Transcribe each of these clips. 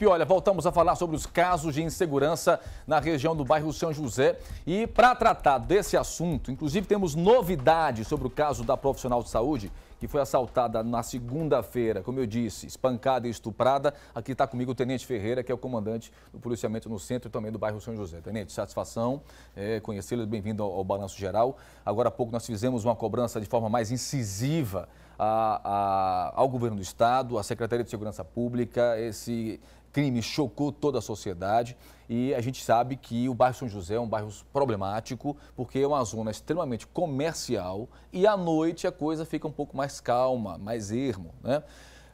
E olha, voltamos a falar sobre os casos de insegurança na região do bairro São José. E para tratar desse assunto, inclusive temos novidades sobre o caso da profissional de saúde que foi assaltada na segunda-feira, como eu disse, espancada e estuprada. Aqui está comigo o Tenente Ferreira, que é o comandante do policiamento no centro e também do bairro São José. Tenente, satisfação é, conhecê-lo, bem-vindo ao, ao, Balanço Geral. Agora há pouco nós fizemos uma cobrança de forma mais incisiva a, a, ao governo do Estado, à Secretaria de Segurança Pública, esse crime chocou toda a sociedade e a gente sabe que o bairro São José é um bairro problemático porque é uma zona extremamente comercial e à noite a coisa fica um pouco mais calma, mais ermo, né?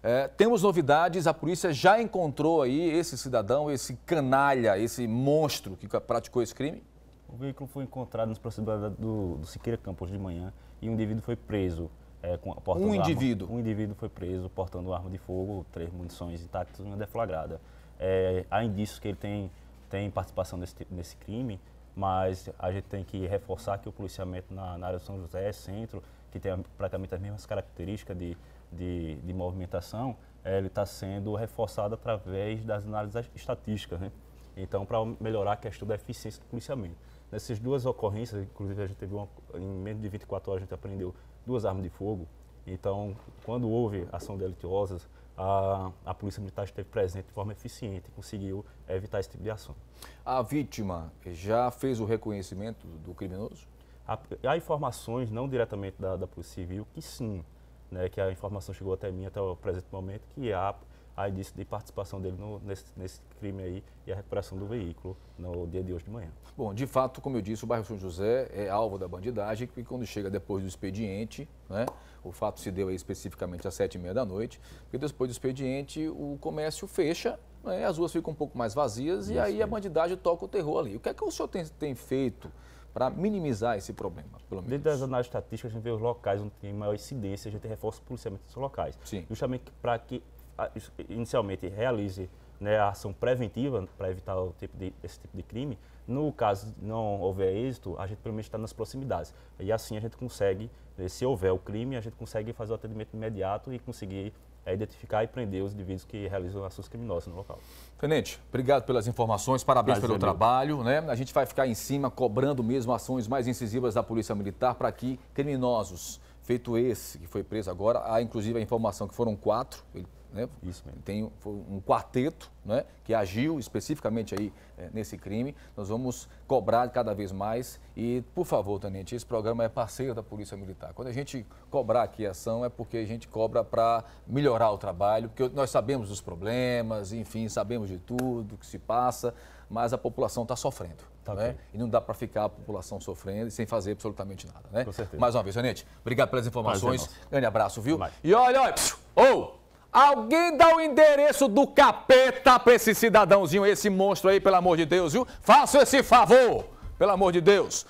É, temos novidades, a polícia já encontrou aí esse cidadão, esse canalha, esse monstro que praticou esse crime? O veículo foi encontrado nos proximidades do, do Siqueira Campos de manhã e um indivíduo foi preso. É, com, um indivíduo? Arma, um indivíduo foi preso portando arma de fogo, três munições intactas e uma deflagrada. É, há indícios que ele tem, tem participação nesse, tipo, nesse crime, mas a gente tem que reforçar que o policiamento na, na área de São José, é centro, que tem praticamente as mesmas características de, de, de movimentação, é, ele está sendo reforçado através das análises estatísticas. Né? Então, para melhorar a questão da eficiência do policiamento. Nessas duas ocorrências, inclusive a gente teve uma, em menos de 24 horas a gente apreendeu duas armas de fogo. Então, quando houve ação delituosa, a, a Polícia Militar esteve presente de forma eficiente e conseguiu evitar esse tipo de ação. A vítima já fez o reconhecimento do criminoso? Há, há informações, não diretamente da, da Polícia Civil, que sim, né, que a informação chegou até mim até o presente momento, que há aí indício de participação dele no, nesse, nesse, crime aí e a recuperação do veículo no dia de hoje de manhã. Bom, de fato, como eu disse, o bairro São José é alvo da bandidagem e quando chega depois do expediente, né, o fato se deu aí especificamente às sete e meia da noite, porque depois do expediente o comércio fecha, né, as ruas ficam um pouco mais vazias Isso e aí, a bandidagem toca o terror ali. O que é que o senhor tem, tem feito para minimizar esse problema, pelo menos. Dentro das análises estatísticas, a gente vê os locais onde tem maior incidência, a gente reforça o policiamento dos locais. Sim. Justamente para que, ah, inicialmente, realize né, a ação preventiva para evitar o tipo de, esse tipo de crime, no caso de não houver êxito, a gente pelo estar está nas proximidades. E assim a gente consegue, né, se houver o crime, a gente consegue fazer o atendimento imediato e conseguir é, identificar e prender os indivíduos que realizam ações criminosas no local. Tenente, obrigado pelas informações, parabéns Prazer, pelo amigo. trabalho. Né? A gente vai ficar em cima cobrando mesmo ações mais incisivas da Polícia Militar para que criminosos, feito esse que foi preso agora, há inclusive a informação que foram quatro, ele né? Isso mesmo. Tem um quarteto né, que agiu especificamente aí é, nesse crime. Nós vamos cobrar cada vez mais. E, por favor, Tenente, esse programa é parceiro da Polícia Militar. Quando a gente cobrar aqui a ação, é porque a gente cobra para melhorar o trabalho, porque nós sabemos dos problemas, enfim, sabemos de tudo que se passa, mas a população está sofrendo. Tá né? E não dá para ficar a população sofrendo e sem fazer absolutamente nada. Né? Com certeza. Mais uma vez, Tenente, obrigado pelas é informações. Grande abraço, viu? E olha, olha! Oh! Alguém dá o endereço do capeta para esse cidadãozinho, esse monstro aí, pelo amor de Deus, viu? Faça esse favor, pelo amor de Deus.